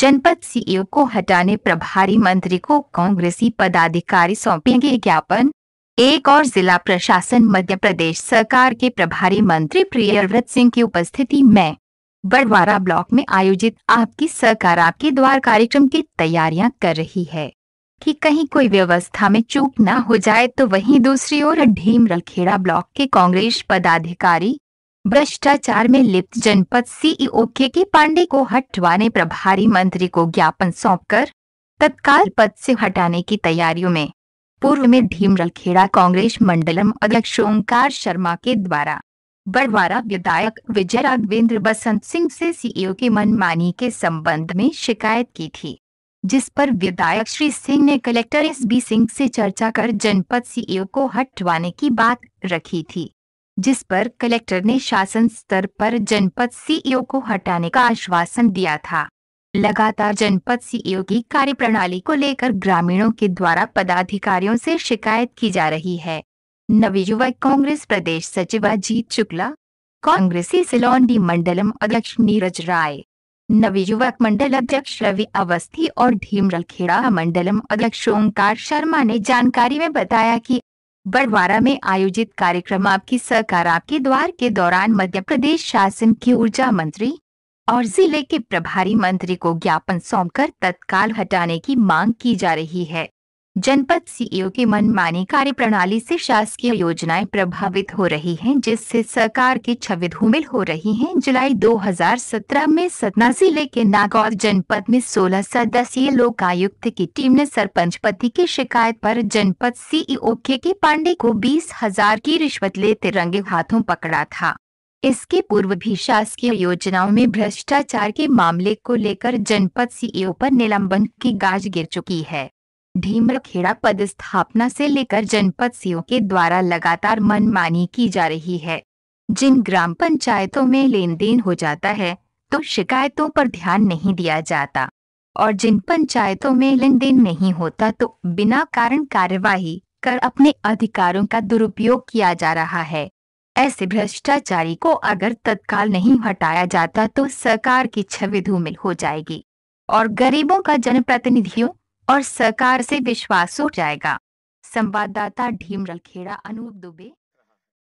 जनपद CEO e को हटाने प्रभारी मंत्री को कांग्रेसी पदाधिकारी सौंपेंगे ज्ञापन एक और जिला प्रशासन मध्य प्रदेश सरकार के प्रभारी मंत्री प्रियव्रत सिंह की उपस्थिति में बड़वारा ब्लॉक में आयोजित आपकी सरकार आपके द्वार कार्यक्रम की तैयारियां कर रही है कि कहीं कोई व्यवस्था में चूक ना हो जाए तो वहीं दूसरी ओर ढीमरखेड़ा ब्लॉक के कांग्रेस पदाधिकारी भ्रष्टाचार में लिप्त जनपद सीईओ के के पांडे को हटवाने प्रभारी मंत्री को ज्ञापन सौंपकर तत्काल पद से हटाने की तैयारियों में पूर्व में खेड़ा कांग्रेस मंडलम अध्यक्ष ओंकार शर्मा के द्वारा बड़वारा विधायक विजय राघवेंद्र बसंत सिंह से सीईओ e की मनमानी के संबंध में शिकायत की थी जिस पर विधायक श्री सिंह ने कलेक्टर एस बी सिंह से चर्चा कर जनपद सीईओ e को हटवाने की बात रखी थी जिस पर कलेक्टर ने शासन स्तर पर जनपद सीईओ को हटाने का आश्वासन दिया था लगातार जनपद सीईओ की कार्यप्रणाली को लेकर ग्रामीणों के द्वारा पदाधिकारियों से शिकायत की जा रही है युवक कांग्रेस प्रदेश सचिव अजीत शुक्ला कांग्रेसी सिलोंडी मंडलम अध्यक्ष नीरज राय युवक मंडल अध्यक्ष रवि अवस्थी और धीमरल खेड़ा मंडलम अध्यक्ष ओंकार शर्मा ने जानकारी में बताया कि बड़वारा में आयोजित कार्यक्रम आपकी सरकार आपके द्वार के दौरान मध्य प्रदेश शासन के ऊर्जा मंत्री और जिले के प्रभारी मंत्री को ज्ञापन सौंपकर तत्काल हटाने की मांग की जा रही है जनपद सीईओ e के मनमानी कार्य प्रणाली से शासकीय योजनाएं प्रभावित हो रही हैं जिससे सरकार की छवि धूमिल हो रही हैं जुलाई 2017 में सतना जिले के नागौर जनपद में 16 सदस्यीय लोकायुक्त की टीम ने सरपंच पति की शिकायत पर जनपद सीईओ e के के पांडे को बीस हजार की रिश्वत लेते रंगे हाथों पकड़ा था इसके पूर्व भी शासकीय योजनाओं में भ्रष्टाचार के मामले को लेकर जनपद सीईओ e पर निलंबन की गाज गिर चुकी है भीमरखेड़ा स्थापना से लेकर जनपद सीओ के द्वारा लगातार मनमानी की जा रही है जिन ग्राम पंचायतों में लेन देन हो जाता है तो शिकायतों पर ध्यान नहीं दिया जाता और जिन पंचायतों में लेन देन नहीं होता तो बिना कारण कार्यवाही कर अपने अधिकारों का दुरुपयोग किया जा रहा है ऐसे भ्रष्टाचारी को अगर तत्काल नहीं हटाया जाता तो सरकार की छवि धूमिल हो जाएगी और गरीबों का जनप्रतिनिधियों और सरकार से विश्वास उठ जाएगा संवाददाता ढीमरल खेड़ा अनूप दुबे